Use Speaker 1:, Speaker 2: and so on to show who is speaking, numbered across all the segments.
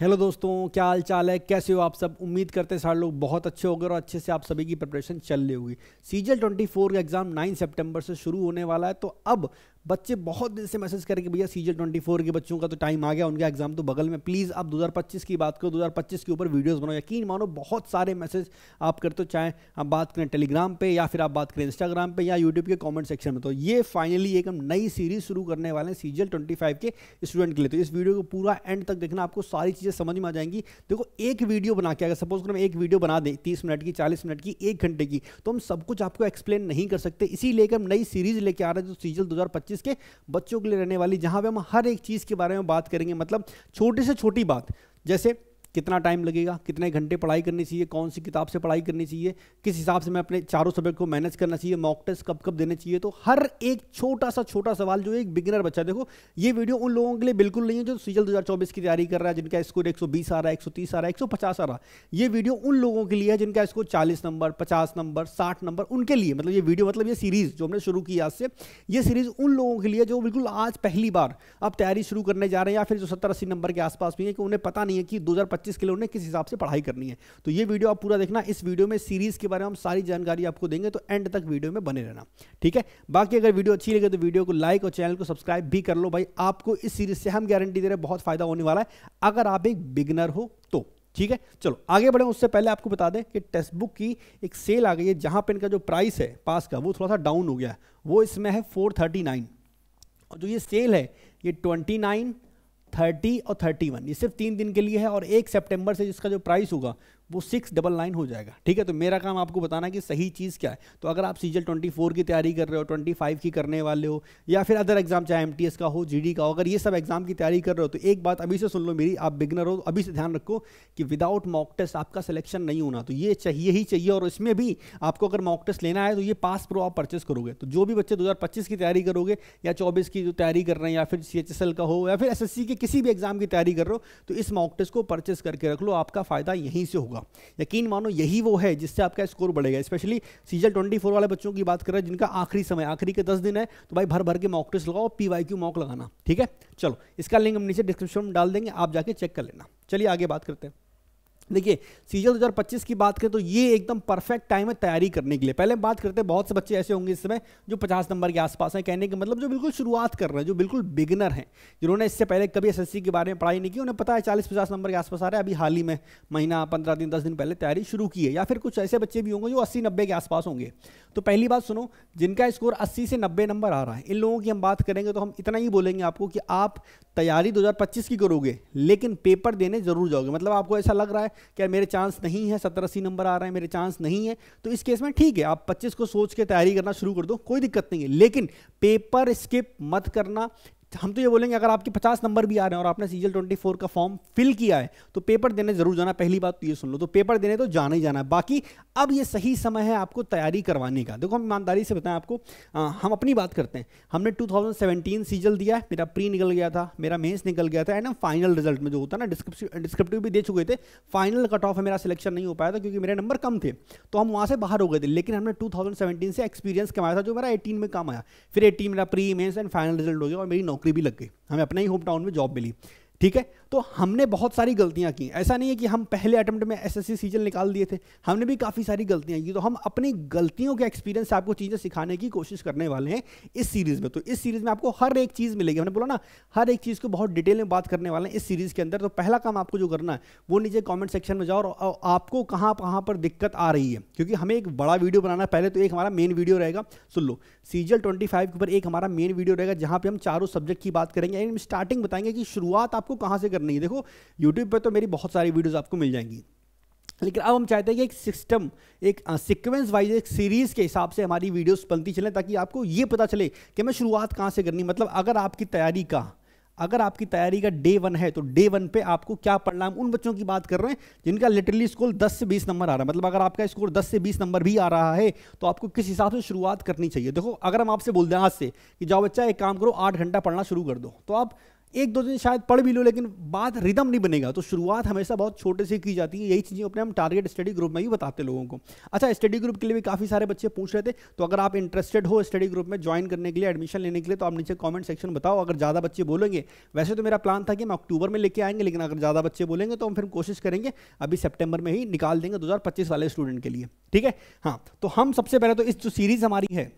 Speaker 1: hello दोस्तों क्या हाल चाल है कैसे हो आप सब उम्मीद करते हैं सारे लोग बहुत अच्छे हो गए और अच्छे से आप सभी की प्रिपरेशन चल रही होगी सीजल 24 ट्वेंटी फोर का एग्ज़ाम 9 सितंबर से शुरू होने वाला है तो अब बच्चे बहुत दिन से मैसेज करेंगे भैया सी ट्वेंटी फोर के बच्चों का तो टाइम आ गया उनका एग्जाम तो बगल में प्लीज़ आप 2025 की बात करो 2025 के ऊपर वीडियोस बनाओ यकीन मानो बहुत सारे मैसेज आप करते हो चाहे आप बात करें टेलीग्राम पे या फिर आप बात करें इंस्टाग्राम पे या यूट्यूब के कमेंट सेक्शन में तो ये फाइनली एक हम नई सीरीज शुरू करने वाले हैं सी जे के स्टूडेंट के लिए तो इस वीडियो को पूरा एंड तक देखना आपको सारी चीज़ें समझ में आ जाएंगी देखो एक वीडियो बना के अगर सपोज करो एक वीडियो बना दें तीस मिनट की चालीस मिनट की एक घंटे की तो हम सब कुछ आपको एक्सप्लेन नहीं कर सकते इसीलिए हम नई सीरीज लेके आ रहे हैं जो सीजल दो 2025 के बच्चों के लिए रहने वाली जहाँ पर हम हर एक चीज़ के बारे में बात करेंगे मतलब छोटी से छोटी बात जैसे कितना टाइम लगेगा कितने घंटे पढ़ाई करनी चाहिए कौन सी किताब से पढ़ाई करनी चाहिए किस हिसाब से मैं अपने चारों सब्जेक्ट को मैनेज करना चाहिए मॉक टेस्ट कब कब देने चाहिए तो हर एक छोटा सा छोटा सवाल जो एक बिगिनर बच्चा देखो ये वीडियो उन लोगों के लिए बिल्कुल नहीं है जो सीजल दो की तैयारी कर रहा है जिनका स्कोर एक आ रहा है एक आ रहा है एक आ रहा है ये वीडियो उन लोगों के लिए है जिनका स्कोर चालीस नंबर पचास नंबर साठ नंबर उनके लिए मतलब ये वीडियो मतलब ये सीरीज़ जो हमने शुरू की आज से ये सीरीज़ उन लोगों के लिए जो बिल्कुल आज पहली बार आप तैयारी शुरू करने जा रहे हैं या फिर जो सत्तर अस्सी नंबर के आसपास भी है कि उन्हें पता नहीं है कि दो पच्चीस किलो ने किस हिसाब से पढ़ाई करनी है तो ये वीडियो आप पूरा देखना इस वीडियो में सीरीज़ के बारे में हम सारी जानकारी आपको देंगे तो एंड तक वीडियो में बने रहना ठीक है बाकी अगर वीडियो अच्छी लगे तो वीडियो को लाइक और चैनल को सब्सक्राइब भी कर लो भाई आपको इस सीरीज से हम गारंटी दे रहे हैं बहुत फ़ायदा होने वाला है अगर आप एक बिगनर हो तो ठीक है चलो आगे बढ़े उससे पहले आपको बता दें कि टेक्स्ट बुक की एक सेल आ गई है जहां पर इनका जो प्राइस है पास का वो थोड़ा सा डाउन हो गया है वो इसमें है फोर थर्टी नाइन और जो ये सेल है ये ट्वेंटी नाइन 30 और 31 ये सिर्फ तीन दिन के लिए है और एक सितंबर से इसका जो प्राइस होगा वो सिक्स डबल नाइन हो जाएगा ठीक है तो मेरा काम आपको बताना कि सही चीज़ क्या है तो अगर आप सीजल ट्वेंटी फोर की तैयारी कर रहे हो ट्वेंटी फाइव की करने वाले हो या फिर अदर एग्जाम चाहे एम का हो जी का हो अगर ये सब एग्जाम की तैयारी कर रहे हो तो एक बात अभी से सुन लो मेरी आप बिगनर हो अभी से ध्यान रखो कि विदाउट मॉक टेस्ट आपका सिलेक्शन नहीं होना तो ये चाहिए ही चाहिए और इसमें भी आपको अगर मॉक टेस्ट लेना है तो ये पास प्रो आप परचेस करोगे तो जो भी बच्चे पच्चीस की तैयारी करोगे या चौबीस की जो तैयारी कर रहे हैं या फिर सी का हो या फिर एस के किसी भी एग्जाम की तैयारी कर रहे हो तो इस मॉक टेस्ट को परचेस करके रख लो आपका फ़ायदा यहीं से होगा होगा यकीन मानो यही वो है जिससे आपका स्कोर बढ़ेगा स्पेशली सीजल ट्वेंटी फोर वाले बच्चों की बात कर रहे हैं जिनका आखिरी समय आखिरी के दस दिन है तो भाई भर भर के मॉक टेस्ट लगाओ पी वाई मॉक लगाना ठीक है चलो इसका लिंक हम नीचे डिस्क्रिप्शन में डाल देंगे आप जाके चेक कर लेना चलिए आगे बात करते हैं देखिए सीजन 2025 की बात करें तो ये एकदम परफेक्ट टाइम है तैयारी करने के लिए पहले बात करते हैं बहुत से बच्चे ऐसे होंगे इस समय जो 50 नंबर के आसपास हैं कहने के मतलब जो बिल्कुल शुरुआत कर रहे हैं जो बिल्कुल बिगनर हैं जिन्होंने इससे पहले कभी एस के बारे में पढ़ाई नहीं की उन्हें पता है चालीस पचास नंबर के आसपास आ रहे हैं अभी हाल ही में महीना पंद्रह दिन दस दिन पहले तैयारी शुरू की है या फिर कुछ ऐसे बच्चे भी होंगे जो अस्सी नब्बे के आसपास होंगे तो पहली बात सुनो जिनका स्कोर अस्सी से नब्बे नंबर आ रहा है इन लोगों की हम बात करेंगे तो हम इतना ही बोलेंगे आपको कि आप तैयारी 2025 की करोगे लेकिन पेपर देने जरूर जाओगे मतलब आपको ऐसा लग रहा है क्या मेरे चांस नहीं है सत्तर अस्सी नंबर आ रहे हैं मेरे चांस नहीं है तो इस केस में ठीक है आप पच्चीस को सोच के तैयारी करना शुरू कर दो कोई दिक्कत नहीं है लेकिन पेपर स्किप मत करना हम तो ये बोलेंगे अगर आपके 50 नंबर भी आ रहे हैं और आपने सीजल ट्वेंटी फोर का फॉर्म फिल किया है तो पेपर देने जरूर जाना पहली बात तो ये सुन लो तो पेपर देने तो जाना ही जाना है बाकी अब ये सही समय है आपको तैयारी करवाने का देखो हम ईमानदारी से बताएं आपको आ, हम अपनी बात करते हैं हमने टू थाउजेंड सीजल दिया है मेरा प्री निकल गया था मेरा मेन्स निकल गया था एंड हम फाइनल रिजल्ट में जो होता है ना डिस्क्रिप्टिव भी दे चुके थे फाइनल कट ऑफ है मेरा सिलेक्शन नहीं हो पाया था क्योंकि मेरे नंबर कम थे तो हम वहाँ से बाहर हो गए थे लेकिन हमने टू से एक्सपीरियंस कमाया था जो मेरा एटीन में काम आया फिर एटीन मेरा pre mains and final result हो गया और मेरी नौकरी नौकरी भी लग गई हमें अपने ही होम टाउन में जॉब मिली ठीक है तो हमने बहुत सारी गलतियाँ की ऐसा नहीं है कि हम पहले अटैम्प्ट में एस एस सीजन निकाल दिए थे हमने भी काफ़ी सारी गलतियाँ की तो हम अपनी गलतियों के एक्सपीरियंस से आपको चीज़ें सिखाने की कोशिश करने वाले हैं इस सीरीज़ में तो इस सीरीज़ में आपको हर एक चीज़ मिलेगी हमने बोला ना हर एक चीज़ को बहुत डिटेल में बात करने वाले हैं इस सीरीज़ के अंदर तो पहला काम आपको जो करना है वो नीचे कॉमेंट सेक्शन में जाओ और आपको कहाँ कहाँ पर दिक्कत आ रही है क्योंकि हमें एक बड़ा वीडियो बनाना है पहले तो एक हमारा मेन वीडियो रहेगा सुन लो सीजल ट्वेंटी फाइव के ऊपर एक हमारा मेन वीडियो रहेगा जहाँ पर हम चारों सब्जेक्ट की बात करेंगे स्टार्टिंग बताएंगे कि शुरुआत आपको कहाँ से करनी है देखो यूट्यूब पर तो मेरी बहुत सारी वीडियोज़ आपको मिल जाएंगी लेकिन अब हम चाहते हैं कि एक सिस्टम एक सीक्वेंस वाइज एक सीरीज़ के हिसाब से हमारी वीडियोस बनती चलें ताकि आपको ये पता चले कि मैं शुरुआत कहाँ से करनी मतलब अगर आपकी तैयारी का अगर आपकी तैयारी का डे वन है तो डे वन पे आपको क्या पढ़ना है उन बच्चों की बात कर रहे हैं जिनका लिटरली स्कोर 10 से 20 नंबर आ रहा है मतलब अगर आपका स्कोर 10 से 20 नंबर भी आ रहा है तो आपको किस हिसाब से शुरुआत करनी चाहिए देखो अगर हम आपसे बोल दें आज से कि जाओ बच्चा एक काम करो आठ घंटा पढ़ना शुरू कर दो तो आप एक दो दिन शायद पढ़ भी लो लेकिन बात रिदम नहीं बनेगा तो शुरुआत हमेशा बहुत छोटे से की जाती है यही चीज़ें अपने हम टारगेट स्टडी ग्रुप में ही बताते लोगों को अच्छा स्टडी ग्रुप के लिए भी काफ़ी सारे बच्चे पूछ रहे थे तो अगर आप इंटरेस्टेड हो स्टडी ग्रुप में ज्वाइन करने के लिए एडमिशन लेने के लिए तो आप नीचे कॉमेंट सेक्शन बताओ अगर ज़्यादा बच्चे बोलेंगे वैसे तो मेरा प्लान था कि हम अक्टूबर में लेके आएंगे लेकिन अगर ज़्यादा बच्चे बोलेंगे तो हम फिर कोशिश करेंगे अभी सेप्टेम्बर में ही निकाल देंगे दो वाले स्टूडेंट के लिए ठीक है हाँ तो हम सबसे पहले तो इस जो सीरीज़ हमारी है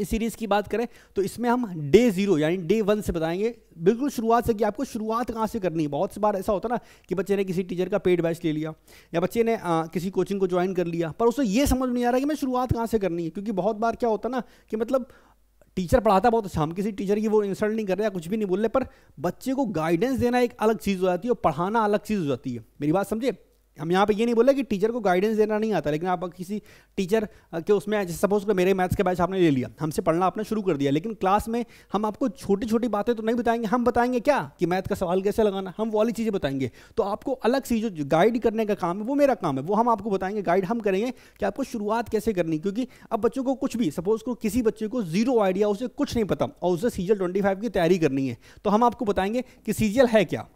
Speaker 1: इस सीरीज़ की बात करें तो इसमें हम डे ज़ीरो यानी डे वन से बताएंगे बिल्कुल शुरुआत से कि आपको शुरुआत कहाँ से करनी है बहुत सी बार ऐसा होता ना कि बच्चे ने किसी टीचर का पेड बैच ले लिया या बच्चे ने आ, किसी कोचिंग को ज्वाइन कर लिया पर उसे ये समझ नहीं आ रहा कि मैं शुरुआत कहाँ से करनी है क्योंकि बहुत बार क्या होता ना कि मतलब टीचर पढ़ाता बहुत अच्छा हम किसी टीचर की वो इंसल्ट नहीं कर रहे कुछ भी नहीं बोल रहे पर बच्चे को गाइडेंस देना एक अलग चीज़ हो जाती है और पढ़ाना अलग चीज़ हो जाती है मेरी बात समझे हम यहाँ पे ये नहीं बोले कि टीचर को गाइडेंस देना नहीं आता लेकिन आप किसी टीचर के उसमें जैसे सपोज कर मेरे मैथ्स के बैच आपने ले लिया हमसे पढ़ना आपने शुरू कर दिया लेकिन क्लास में हम आपको छोटी छोटी बातें तो नहीं बताएंगे हम बताएंगे क्या कि मैथ का सवाल कैसे लगाना हम वाली चीज़ें बताएंगे तो आपको अलग सी जो गाइड करने का काम है वो मेरा काम है वो हम आपको बताएंगे गाइड हम करेंगे कि आपको शुरुआत कैसे करनी क्योंकि अब बच्चों को कुछ भी सपोज करो किसी बच्चे को जीरो आइडिया उसे कुछ नहीं पता और उसे ट्वेंटी की तैयारी करनी है तो हम आपको बताएंगे कि सीजियल है क्या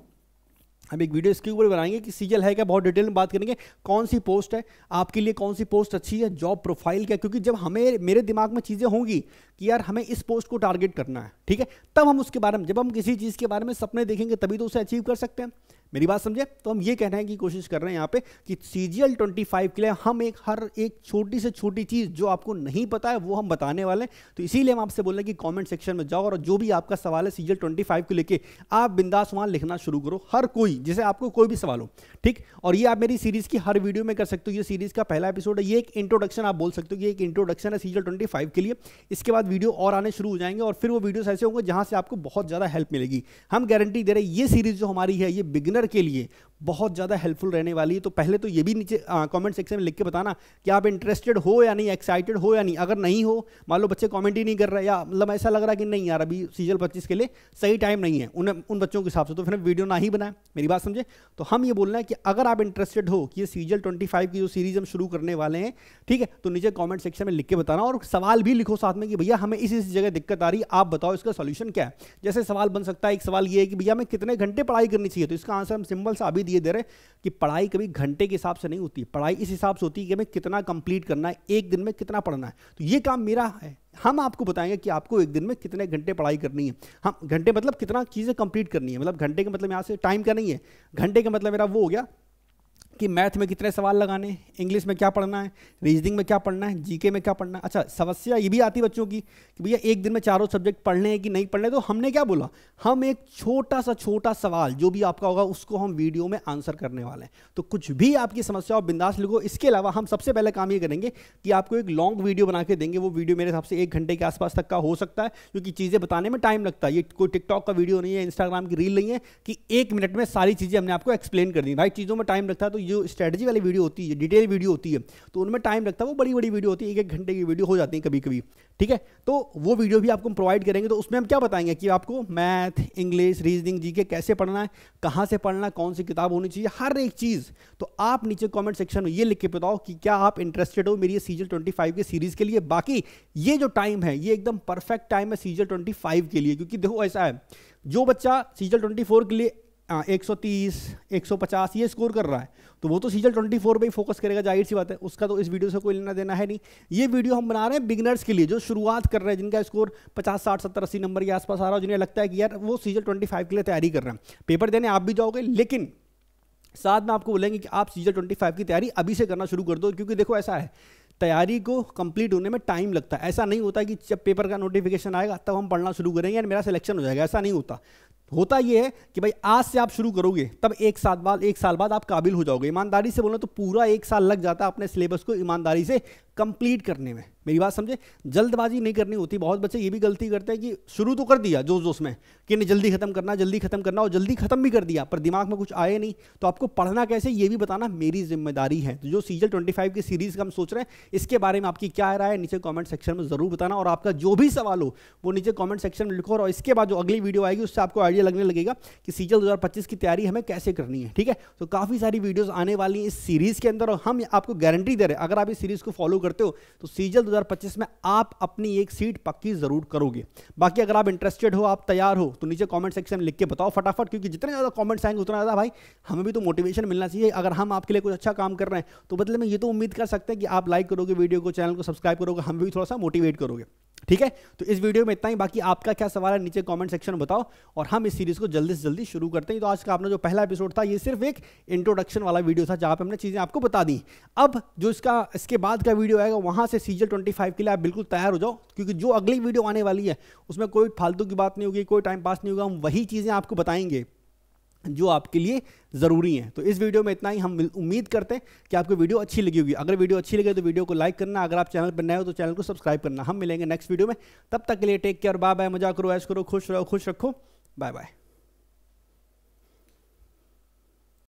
Speaker 1: हम एक वीडियो इसके ऊपर बनाएंगे कि सीजल है क्या बहुत डिटेल में बात करेंगे कौन सी पोस्ट है आपके लिए कौन सी पोस्ट अच्छी है जॉब प्रोफाइल क्या क्योंकि जब हमें मेरे दिमाग में चीज़ें होंगी कि यार हमें इस पोस्ट को टारगेट करना है ठीक है तब हम उसके बारे में जब हम किसी चीज़ के बारे में सपने देखेंगे तभी तो उसे अचीव कर सकते हैं मेरी बात समझे तो हम ये कहने की कोशिश कर रहे हैं यहाँ पे कि C G L twenty five के लिए हम एक हर एक छोटी से छोटी चीज़ जो आपको नहीं पता है वो हम बताने वाले हैं तो इसीलिए हम आपसे बोल रहे हैं कि कमेंट सेक्शन में जाओ और जो भी आपका सवाल है C G L twenty five को लेके आप बिंदास वहाँ लिखना शुरू करो हर कोई जैसे आपको कोई भी सवाल हो ठीक और ये आप मेरी सीरीज़ की हर वीडियो में कर सकते हो ये सीरीज़ का पहला एपिसोड है ये एक इंट्रोडक्शन आप बोल सकते हो कि एक इंट्रोडक्शन है सी जी ट्वेंटी फाइव के लिए इसके बाद वीडियो और आने शुरू हो जाएंगे और फिर वो वीडियोस ऐसे होंगे जहाँ से आपको बहुत ज़्यादा हेल्प मिलेगी हम गारंटी दे रहे हैं ये सीरीज़ जो हमारी है ये बिगनर के लिए बहुत ज़्यादा हेल्पफुल रहने वाली है तो पहले तो ये भी नीचे कमेंट सेक्शन में लिख के बताना कि आप इंटरेस्टेड हो या नहीं एक्साइटेड हो या नहीं अगर नहीं हो मान लो बच्चे कमेंट ही नहीं कर रहे या मतलब ऐसा लग रहा है कि नहीं यार अभी सीजल पच्चीस के लिए सही टाइम नहीं है उन्हें उन बच्चों के हिसाब से तो फिर वीडियो ना ही बनाए मेरी बात समझे तो हम ये बोल रहे हैं कि अगर आप इंटरेस्टेड हो कि ये सीजल ट्वेंटी की जो सीरीज़ हम शुरू करने वाले हैं ठीक है तो नीचे कॉमेंट सेक्शन में लिख के बताना और सवाल भी लिखो साथ में कि भैया हमें इस इस जगह दिक्कत आ रही आप बताओ इसका सोल्यूशन क्या है जैसे सवाल बन सकता है एक सवाल ये है कि भैया हमें कितने घंटे पढ़ाई करनी चाहिए तो इसका आंसर हम सिंपल सा अभी दिए दे रहे कि पढ़ाई कभी घंटे के हिसाब से नहीं होती पढ़ाई इस हिसाब से होती है कि हमें कितना कंप्लीट करना है एक दिन में कितना पढ़ना है तो ये काम मेरा है हम आपको बताएंगे कि आपको एक दिन में कितने घंटे पढ़ाई करनी है हम घंटे मतलब कितना चीज़ें कंप्लीट करनी है मतलब घंटे के मतलब यहाँ से टाइम का नहीं है घंटे का मतलब मेरा वो हो गया कि मैथ में कितने सवाल लगाने इंग्लिश में क्या पढ़ना है रीजनिंग में क्या पढ़ना है जीके में क्या पढ़ना है अच्छा समस्या ये भी आती बच्चों की कि भैया एक दिन में चारों सब्जेक्ट पढ़ने हैं कि नहीं पढ़ने तो हमने क्या बोला हम एक छोटा सा छोटा सवाल जो भी आपका होगा उसको हम वीडियो में आंसर करने वाले हैं तो कुछ भी आपकी समस्या और बिंदास लिखो इसके अलावा हम सबसे पहले काम ये करेंगे कि आपको एक लॉन्ग वीडियो बना के देंगे वो वीडियो मेरे हिसाब से एक घंटे के आसपास तक का हो सकता है क्योंकि चीज़ें बताने में टाइम लगता है ये कोई टिकटॉक का वीडियो नहीं है इंस्टाग्राम की रील नहीं है कि एक मिनट में सारी चीज़ें हमने आपको एक्सप्लेन कर दी भाई चीज़ों में टाइम लगता है तो जो स्ट्रेटजी वाली वीडियो होती है डिटेल वीडियो होती है तो उनमें टाइम लगता है वो बड़ी बड़ी वीडियो होती है एक एक घंटे की वीडियो हो जाती है कभी कभी ठीक है तो वो वीडियो भी आपको प्रोवाइड करेंगे तो उसमें हम क्या बताएंगे कि आपको मैथ इंग्लिश रीजनिंग जी कैसे पढ़ना है कहाँ से पढ़ना कौन सी किताब होनी चाहिए हर एक चीज़ तो आप नीचे कॉमेंट सेक्शन में ये लिख के बताओ कि क्या आप इंटरेस्टेड हो मेरी सीजल ट्वेंटी फाइव सीरीज़ के लिए बाकी ये जो टाइम है ये एकदम परफेक्ट टाइम है सीजल ट्वेंटी के लिए क्योंकि देखो ऐसा है जो बच्चा सीजल 24 के लिए एक सौ तीस एक सौ पचास ये स्कोर कर रहा है तो वो तो सीजन ट्वेंटी फोर पर ही फोकस करेगा जाहिर सी बात है उसका तो इस वीडियो से कोई लेना देना है नहीं ये वीडियो हम बना रहे हैं बिगनर्स के लिए जो शुरुआत कर रहे हैं जिनका स्कोर पचास साठ सत्तर अस्सी नंबर के आसपास आ रहा है जिन्हें लगता है कि यार वो सीजन ट्वेंटी फाइव के लिए तैयारी कर रहे हैं पेपर देने आप भी जाओगे लेकिन साथ में आपको बोलेंगे कि आप सीजन ट्वेंटी फाइव की तैयारी अभी से करना शुरू कर दो क्योंकि देखो ऐसा है तैयारी को कंप्लीट होने में टाइम लगता है ऐसा नहीं होता कि जब पेपर का नोटिफिकेशन आएगा तब हम पढ़ना शुरू करेंगे यार मेरा सिलेक्शन हो जाएगा ऐसा नहीं होता होता यह है कि भाई आज से आप शुरू करोगे तब एक साल बाद एक साल बाद आप काबिल हो जाओगे ईमानदारी से बोलो तो पूरा एक साल लग जाता है अपने सिलेबस को ईमानदारी से कंप्लीट करने में मेरी बात समझे जल्दबाजी नहीं करनी होती बहुत बच्चे ये भी गलती करते हैं कि शुरू तो कर दिया जोश जोश में कि नहीं जल्दी ख़त्म करना जल्दी ख़त्म करना और जल्दी ख़त्म भी कर दिया पर दिमाग में कुछ आए नहीं तो आपको पढ़ना कैसे ये भी बताना मेरी जिम्मेदारी है तो जो सीजल ट्वेंटी फाइव की सीरीज़ का हम सोच रहे हैं इसके बारे में आपकी क्या राय है नीचे कॉमेंट सेक्शन में ज़रूर बताना और आपका जो भी सवाल हो वो नीचे कॉमेंट सेक्शन में लिखो और इसके बाद जो अगली वीडियो आएगी उससे आपको आइडिया लगने लगेगा कि सीजल दो की तैयारी हमें कैसे करनी है ठीक है तो काफ़ी सारी वीडियोज़ आने वाली हैं इस सीरीज़ के अंदर और हम आपको गारंटी दे रहे हैं अगर आप इस सीरीज़ को फॉलो करते हो तो सीजल 2025 में आप अपनी एक सीट पक्की जरूर करोगे बाकी अगर आप इंटरेस्टेड हो आप तैयार हो तो नीचे कमेंट सेक्शन में लिख के बताओ फटाफट क्योंकि जितने ज़्यादा कमेंट्स आएंगे उतना ज़्यादा भाई हमें भी तो मोटिवेशन मिलना चाहिए अगर हम आपके लिए कुछ अच्छा काम कर रहे हैं तो बदले में ये तो उम्मीद कर सकते हैं कि आप लाइक करोगे वीडियो को चैनल को सब्सक्राइब करोगे हम भी थोड़ा सा मोटिवेट करोगे ठीक है तो इस वीडियो में इतना ही बाकी आपका क्या सवाल है नीचे कमेंट सेक्शन में बताओ और हम इस सीरीज को जल्दी से जल्दी शुरू करते हैं तो आज का आपने जो पहला एपिसोड था ये सिर्फ एक इंट्रोडक्शन वाला वीडियो था जहां पे हमने चीज़ें आपको बता दी अब जो इसका इसके बाद का वीडियो आएगा वहां से सीजल 2025 के लिए आप बिल्कुल तैयार हो जाओ क्योंकि जो अगली वीडियो आने वाली है उसमें कोई फालतू की बात नहीं होगी कोई टाइम पास नहीं होगा हम वही चीज़ें आपको बताएंगे जो आपके लिए ज़रूरी हैं तो इस वीडियो में इतना ही हम उम्मीद करते हैं कि आपको वीडियो अच्छी लगी होगी अगर वीडियो अच्छी लगे तो वीडियो को लाइक करना अगर आप चैनल पर नए हो तो चैनल को सब्सक्राइब करना हम मिलेंगे नेक्स्ट वीडियो में तब तक के लिए टेक केयर बाय बाय मजा करो ऐश करो खुश रहो खुश रखो बाय बाय